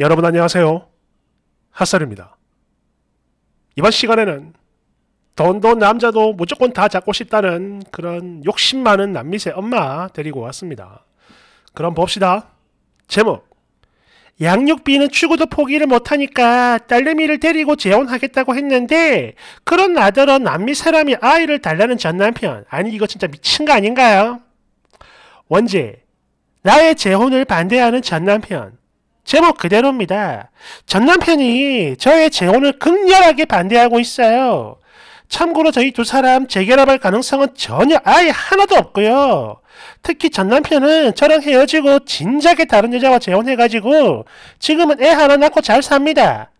여러분 안녕하세요. 핫살입니다 이번 시간에는 돈도 남자도 무조건 다 잡고 싶다는 그런 욕심 많은 남미새 엄마 데리고 왔습니다. 그럼 봅시다. 제목 양육비는 추구도 포기를 못하니까 딸내미를 데리고 재혼하겠다고 했는데 그런 나더러 남미 사람이 아이를 달라는 전 남편 아니 이거 진짜 미친 거 아닌가요? 원제 나의 재혼을 반대하는 전 남편 제목 그대로입니다. 전 남편이 저의 재혼을 극렬하게 반대하고 있어요. 참고로 저희 두 사람 재결합할 가능성은 전혀 아예 하나도 없고요. 특히 전 남편은 저랑 헤어지고 진작에 다른 여자와 재혼해가지고 지금은 애 하나 낳고 잘 삽니다.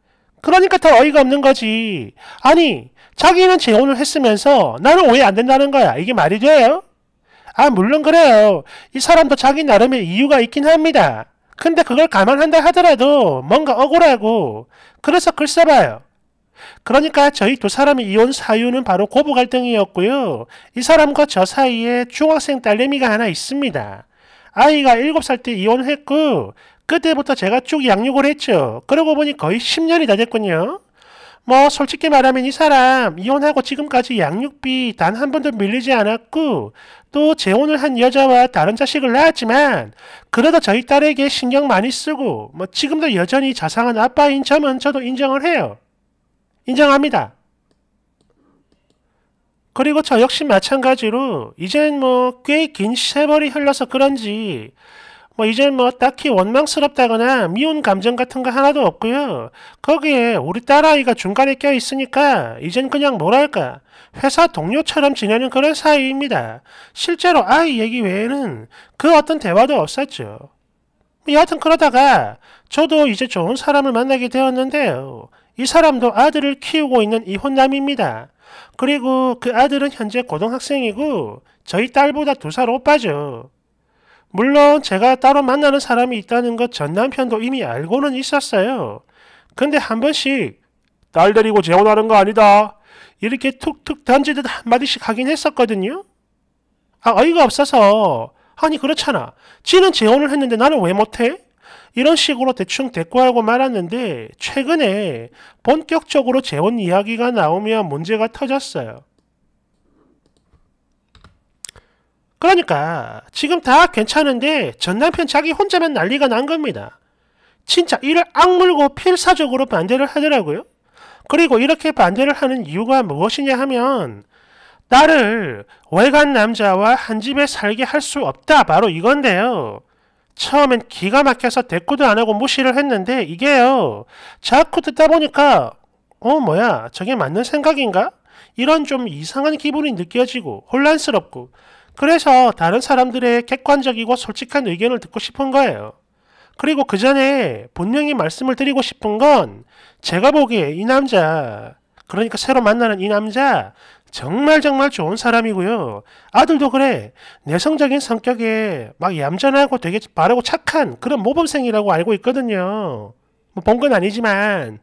그러니까 더 어이가 없는 거지. 아니, 자기는 재혼을 했으면서 나는 오해 안 된다는 거야? 이게 말이 돼요? 아, 물론 그래요. 이 사람도 자기 나름의 이유가 있긴 합니다. 근데 그걸 감안한다 하더라도 뭔가 억울하고 그래서 글 써봐요. 그러니까 저희 두 사람의 이혼 사유는 바로 고부 갈등이었고요. 이 사람과 저 사이에 중학생 딸내미가 하나 있습니다. 아이가 7살 때 이혼했고 그때부터 제가 쭉 양육을 했죠. 그러고 보니 거의 10년이 다 됐군요. 뭐 솔직히 말하면 이 사람 이혼하고 지금까지 양육비 단 한 번도 밀리지 않았고 또 재혼을 한 여자와 다른 자식을 낳았지만 그래도 저희 딸에게 신경 많이 쓰고 뭐 지금도 여전히 자상한 아빠인 점은 저도 인정을 해요. 인정합니다. 그리고 저 역시 마찬가지로 이젠 뭐 꽤 긴 세월이 흘러서 그런지 뭐 이제 뭐 딱히 원망스럽다거나 미운 감정 같은 거 하나도 없고요. 거기에 우리 딸아이가 중간에 껴 있으니까 이젠 그냥 뭐랄까 회사 동료처럼 지내는 그런 사이입니다. 실제로 아이 얘기 외에는 그 어떤 대화도 없었죠. 뭐 여하튼 그러다가 저도 이제 좋은 사람을 만나게 되었는데요. 이 사람도 아들을 키우고 있는 이혼남입니다. 그리고 그 아들은 현재 고등학생이고 저희 딸보다 두 살 오빠죠. 물론 제가 따로 만나는 사람이 있다는 것 전 남편도 이미 알고는 있었어요. 근데 한 번씩 딸 데리고 재혼하는 거 아니다. 이렇게 툭툭 던지듯 한마디씩 하긴 했었거든요. 아, 어이가 없어서. 아니, 그렇잖아. 지는 재혼을 했는데 나는 왜 못해? 이런 식으로 대충 대꾸하고 말았는데 최근에 본격적으로 재혼 이야기가 나오면 문제가 터졌어요. 그러니까 지금 다 괜찮은데 전 남편 자기 혼자만 난리가 난 겁니다. 진짜 이를 악물고 필사적으로 반대를 하더라고요. 그리고 이렇게 반대를 하는 이유가 무엇이냐 하면 딸을 외간 남자와 한 집에 살게 할 수 없다 바로 이건데요. 처음엔 기가 막혀서 대꾸도 안 하고 무시를 했는데 이게요. 자꾸 듣다 보니까 어 뭐야 저게 맞는 생각인가? 이런 좀 이상한 기분이 느껴지고 혼란스럽고 그래서 다른 사람들의 객관적이고 솔직한 의견을 듣고 싶은 거예요. 그리고 그 전에 분명히 말씀을 드리고 싶은 건 제가 보기에 이 남자, 그러니까 새로 만나는 이 남자, 정말 정말 좋은 사람이고요. 아들도 그래. 내성적인 성격에 막 얌전하고 되게 바르고 착한 그런 모범생이라고 알고 있거든요. 뭐 본 건 아니지만.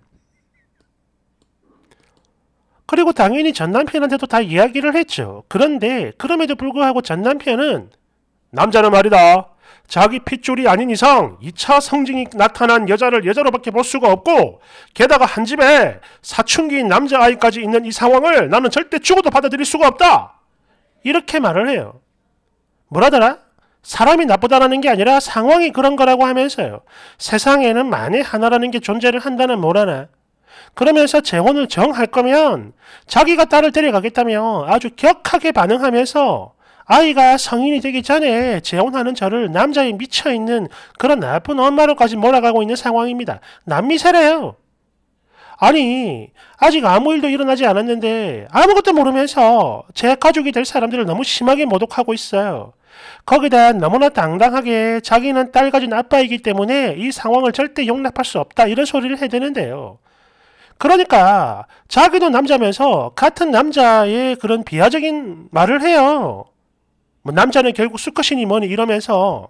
그리고 당연히 전 남편한테도 다 이야기를 했죠. 그런데 그럼에도 불구하고 전 남편은 남자는 말이다. 자기 핏줄이 아닌 이상 2차 성징이 나타난 여자를 여자로밖에 볼 수가 없고 게다가 한 집에 사춘기인 남자아이까지 있는 이 상황을 나는 절대 죽어도 받아들일 수가 없다. 이렇게 말을 해요. 뭐라더라? 사람이 나쁘다라는 게 아니라 상황이 그런 거라고 하면서요. 세상에는 만에 하나라는 게 존재를 한다는 뭐라나 그러면서 재혼을 정할 거면 자기가 딸을 데려가겠다며 아주 격하게 반응하면서 아이가 성인이 되기 전에 재혼하는 저를 남자에 미쳐있는 그런 나쁜 엄마로까지 몰아가고 있는 상황입니다. 남미세래요. 아니 아직 아무 일도 일어나지 않았는데 아무것도 모르면서 제 가족이 될 사람들을 너무 심하게 모독하고 있어요. 거기다 너무나 당당하게 자기는 딸 가진 아빠이기 때문에 이 상황을 절대 용납할 수 없다 이런 소리를 해대는데요. 그러니까 자기도 남자면서 같은 남자의 그런 비하적인 말을 해요. 뭐 남자는 결국 수컷이니 뭐니 이러면서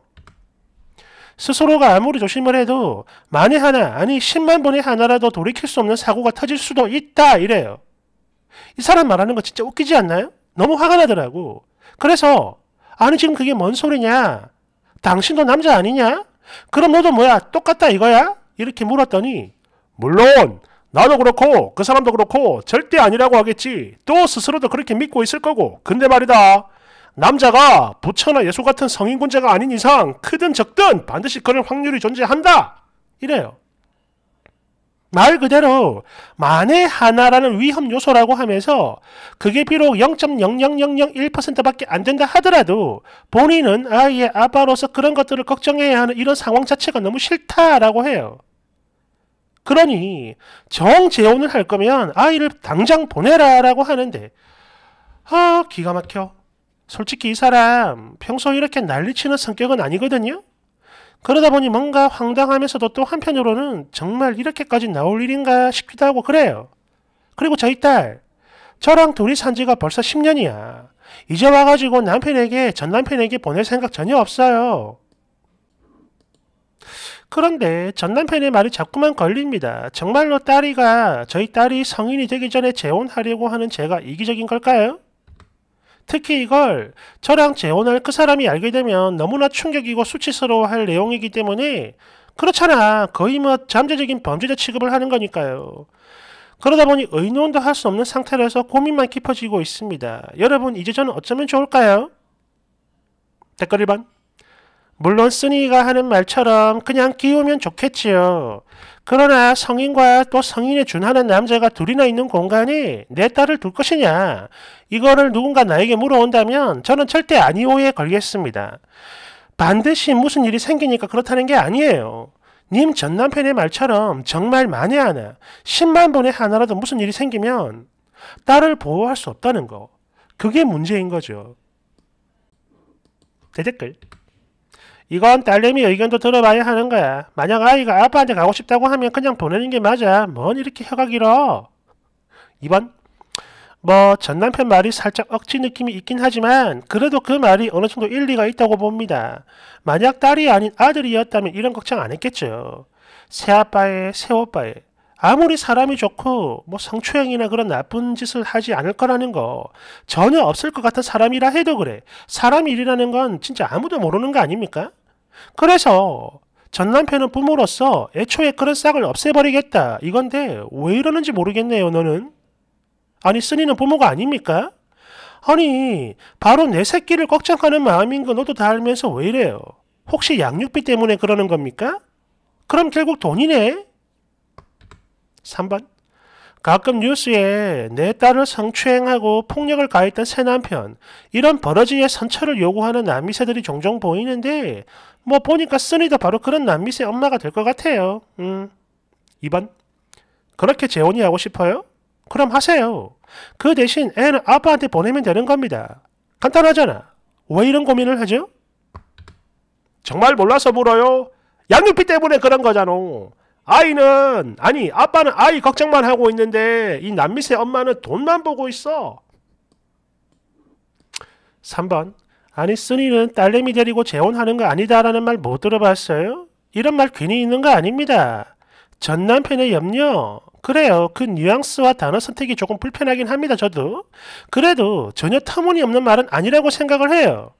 스스로가 아무리 조심을 해도 만에 하나 아니 10만 번에 하나라도 돌이킬 수 없는 사고가 터질 수도 있다 이래요. 이 사람 말하는 거 진짜 웃기지 않나요? 너무 화가 나더라고. 그래서 아니 지금 그게 뭔 소리냐? 당신도 남자 아니냐? 그럼 너도 뭐야 똑같다 이거야? 이렇게 물었더니 물론 나도 그렇고 그 사람도 그렇고 절대 아니라고 하겠지. 또 스스로도 그렇게 믿고 있을 거고. 근데 말이다. 남자가 부처나 예수 같은 성인군자가 아닌 이상 크든 적든 반드시 그런 확률이 존재한다. 이래요. 말 그대로 만에 하나라는 위험 요소라고 하면서 그게 비록 0.00001%밖에 안 된다 하더라도 본인은 아예 아빠로서 그런 것들을 걱정해야 하는 이런 상황 자체가 너무 싫다라고 해요. 그러니 정재혼을 할 거면 아이를 당장 보내라라고 하는데 아 기가 막혀. 솔직히 이 사람 평소 이렇게 난리치는 성격은 아니거든요. 그러다 보니 뭔가 황당하면서도 또 한편으로는 정말 이렇게까지 나올 일인가 싶기도 하고 그래요. 그리고 저희 딸, 저랑 둘이 산 지가 벌써 10년이야. 이제 와가지고 남편에게, 전 남편에게 보낼 생각 전혀 없어요. 그런데 전 남편의 말이 자꾸만 걸립니다. 정말로 딸이가 저희 딸이 성인이 되기 전에 재혼하려고 하는 제가 이기적인 걸까요? 특히 이걸 저랑 재혼할 그 사람이 알게 되면 너무나 충격이고 수치스러워할 내용이기 때문에 그렇잖아. 거의 뭐 잠재적인 범죄자 취급을 하는 거니까요. 그러다 보니 의논도 할 수 없는 상태라서 고민만 깊어지고 있습니다. 여러분 이제 저는 어쩌면 좋을까요? 댓글 1번 물론 쓰니가 하는 말처럼 그냥 끼우면 좋겠지요. 그러나 성인과 또 성인에 준하는 남자가 둘이나 있는 공간이 내 딸을 둘 것이냐 이거를 누군가 나에게 물어온다면 저는 절대 아니오에 걸겠습니다. 반드시 무슨 일이 생기니까 그렇다는 게 아니에요. 님 전남편의 말처럼 정말 만에 하나, 10만 번에 하나라도 무슨 일이 생기면 딸을 보호할 수 없다는 거. 그게 문제인 거죠. 대댓글. 이건 딸내미 의견도 들어봐야 하는 거야. 만약 아이가 아빠한테 가고 싶다고 하면 그냥 보내는 게 맞아. 뭔 이렇게 혀가 길어. 2번 뭐 전남편 말이 살짝 억지 느낌이 있긴 하지만 그래도 그 말이 어느 정도 일리가 있다고 봅니다. 만약 딸이 아닌 아들이었다면 이런 걱정 안 했겠죠. 새아빠의 새오빠의 아무리 사람이 좋고 뭐 성추행이나 그런 나쁜 짓을 하지 않을 거라는 거 전혀 없을 것 같은 사람이라 해도 그래. 사람 일이라는 건 진짜 아무도 모르는 거 아닙니까? 그래서 전 남편은 부모로서 애초에 그런 싹을 없애버리겠다 이건데 왜 이러는지 모르겠네요 너는. 아니 쓰니는 부모가 아닙니까? 아니 바로 내 새끼를 걱정하는 마음인 거 너도 다 알면서 왜 이래요? 혹시 양육비 때문에 그러는 겁니까? 그럼 결국 돈이네? 3번. 가끔 뉴스에 내 딸을 성추행하고 폭력을 가했던 새 남편, 이런 버러지의 선처를 요구하는 남미새들이 종종 보이는데, 뭐 보니까 쓰니도 바로 그런 남미새 엄마가 될 것 같아요. 음. 2번. 그렇게 재혼이 하고 싶어요? 그럼 하세요. 그 대신 애는 아빠한테 보내면 되는 겁니다. 간단하잖아. 왜 이런 고민을 하죠? 정말 몰라서 물어요. 양육비 때문에 그런 거잖아. 아이는 아니 아빠는 아이 걱정만 하고 있는데 이 남미세 엄마는 돈만 보고 있어. 3번 아니 쓰니는 딸내미 데리고 재혼하는 거 아니다라는 말 못 들어봤어요? 이런 말 괜히 있는 거 아닙니다. 전 남편의 염려. 그래요. 그 뉘앙스와 단어 선택이 조금 불편하긴 합니다. 저도. 그래도 전혀 터무니없는 말은 아니라고 생각을 해요.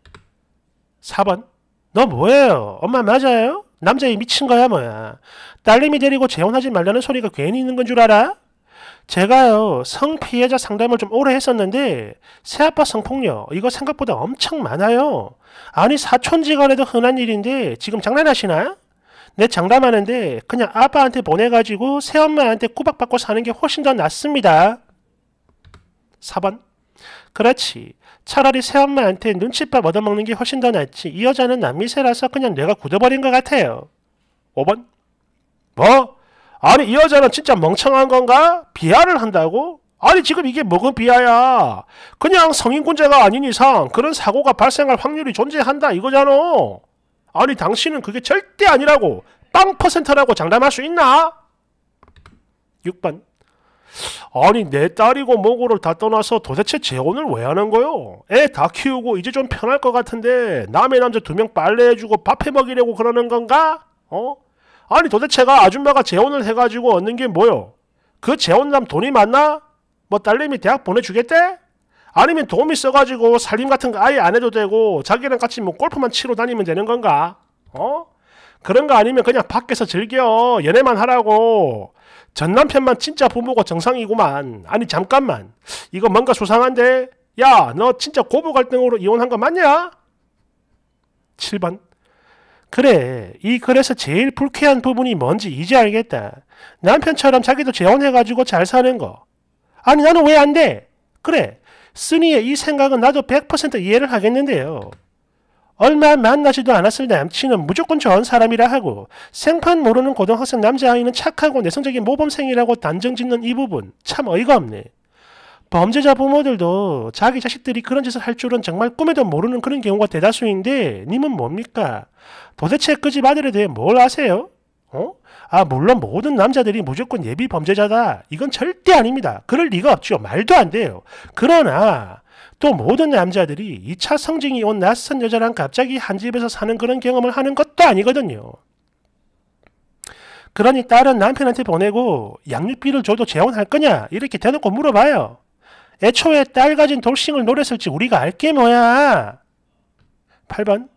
4번 너 뭐예요? 엄마 맞아요? 남자애 미친 거야 뭐야. 딸내미 데리고 재혼하지 말라는 소리가 괜히 있는 건 줄 알아? 제가요 성피해자 상담을 좀 오래 했었는데 새아빠 성폭력 이거 생각보다 엄청 많아요. 아니 사촌지간에도 흔한 일인데 지금 장난하시나? 내 장담하는데 그냥 아빠한테 보내가지고 새엄마한테 꾸박받고 사는 게 훨씬 더 낫습니다. 4번 그렇지. 차라리 새엄마한테 눈칫밥 얻어먹는 게 훨씬 더 낫지. 이 여자는 남미새라서 그냥 뇌가 굳어버린 것 같아요. 5번. 뭐? 아니 이 여자는 진짜 멍청한 건가? 비하를 한다고? 아니 지금 이게 뭐은 비하야. 그냥 성인군자가 아닌 이상 그런 사고가 발생할 확률이 존재한다 이거잖아. 아니 당신은 그게 절대 아니라고 빵 퍼센트라고 장담할 수 있나? 6번 아니 내 딸이고 뭐고를 다 떠나서 도대체 재혼을 왜 하는 거요? 애 다 키우고 이제 좀 편할 것 같은데 남의 남자 두 명 빨래해주고 밥 해먹이려고 그러는 건가? 어? 아니 도대체가 아줌마가 재혼을 해가지고 얻는 게 뭐요? 그 재혼남 돈이 많나? 뭐 딸내미 대학 보내주겠대? 아니면 도움이 써가지고 살림 같은 거 아예 안 해도 되고 자기랑 같이 뭐 골프만 치러 다니면 되는 건가? 어? 그런 거 아니면 그냥 밖에서 즐겨 연애만 하라고 전 남편만 진짜 부모가 정상이구만. 아니 잠깐만. 이거 뭔가 수상한데? 야, 너 진짜 고부 갈등으로 이혼한 거 맞냐? 7번. 그래, 이 글에서 제일 불쾌한 부분이 뭔지 이제 알겠다. 남편처럼 자기도 재혼해가지고 잘 사는 거. 아니, 나는 왜 안 돼? 그래, 쓰니의 이 생각은 나도 100% 이해를 하겠는데요. 얼마 만나지도 않았을 남친은 무조건 좋은 사람이라 하고 생판 모르는 고등학생 남자아이는 착하고 내성적인 모범생이라고 단정짓는 이 부분 참 어이가 없네. 범죄자 부모들도 자기 자식들이 그런 짓을 할 줄은 정말 꿈에도 모르는 그런 경우가 대다수인데 님은 뭡니까? 도대체 그 집 아들에 대해 뭘 아세요? 어? 아 물론 모든 남자들이 무조건 예비 범죄자다. 이건 절대 아닙니다. 그럴 리가 없죠. 말도 안 돼요. 그러나 또 모든 남자들이 2차 성징이 온 낯선 여자랑 갑자기 한 집에서 사는 그런 경험을 하는 것도 아니거든요. 그러니 딸은 남편한테 보내고 양육비를 줘도 재혼할 거냐? 이렇게 대놓고 물어봐요. 애초에 딸 가진 돌싱을 노렸을지 우리가 알게 뭐야. 8번.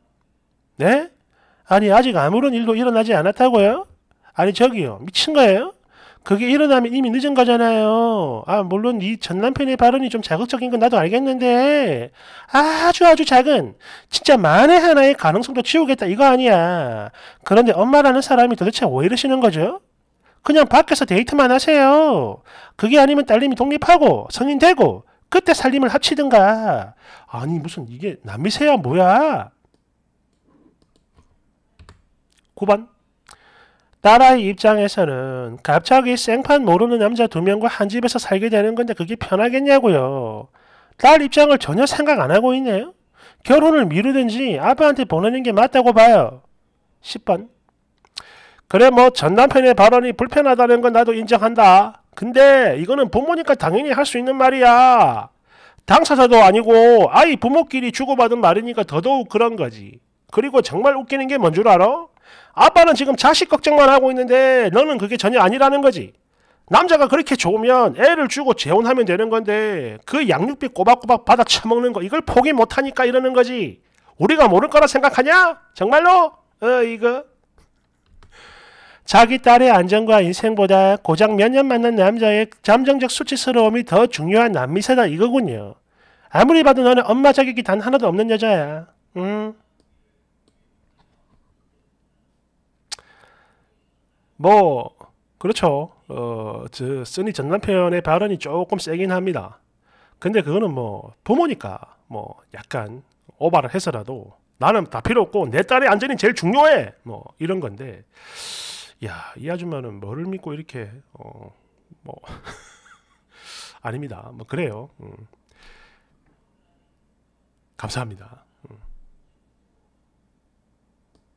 네? 아니 아직 아무런 일도 일어나지 않았다고요? 아니 저기요. 미친 거예요? 그게 일어나면 이미 늦은 거잖아요. 아, 물론 이전 남편의 발언이 좀 자극적인 건 나도 알겠는데, 아주 아주 작은, 진짜 만에 하나의 가능성도 치우겠다 이거 아니야. 그런데 엄마라는 사람이 도대체 왜 이러시는 거죠? 그냥 밖에서 데이트만 하세요. 그게 아니면 딸님이 독립하고, 성인되고, 그때 살림을 합치든가. 아니, 무슨 이게 남이세야 뭐야? 9번. 딸아이 입장에서는 갑자기 생판 모르는 남자 두 명과 한 집에서 살게 되는 건데 그게 편하겠냐고요. 딸 입장을 전혀 생각 안 하고 있네요. 결혼을 미루든지 아빠한테 보내는 게 맞다고 봐요. 10번 그래 뭐 전 남편의 발언이 불편하다는 건 나도 인정한다. 근데 이거는 부모니까 당연히 할 수 있는 말이야. 당사자도 아니고 아이 부모끼리 주고받은 말이니까 더더욱 그런 거지. 그리고 정말 웃기는 게 뭔 줄 알아? 아빠는 지금 자식 걱정만 하고 있는데 너는 그게 전혀 아니라는 거지. 남자가 그렇게 좋으면 애를 주고 재혼하면 되는 건데 그 양육비 꼬박꼬박 받아 처먹는 거 이걸 포기 못하니까 이러는 거지. 우리가 모를 거라 생각하냐? 정말로? 어 이거 자기 딸의 안전과 인생보다 고작 몇 년 만난 남자의 잠정적 수치스러움이 더 중요한 남미세다 이거군요. 아무리 봐도 너는 엄마 자격이 단 하나도 없는 여자야. 응? 뭐 그렇죠. 어, 저 써니 전 남편의 발언이 조금 세긴 합니다. 근데 그거는 뭐 부모니까 뭐 약간 오바를 해서라도 나는 다 필요 없고 내 딸의 안전이 제일 중요해 뭐 이런 건데 야이 아줌마는 뭐를 믿고 이렇게 어 뭐 아닙니다 뭐 그래요 음. 감사합니다.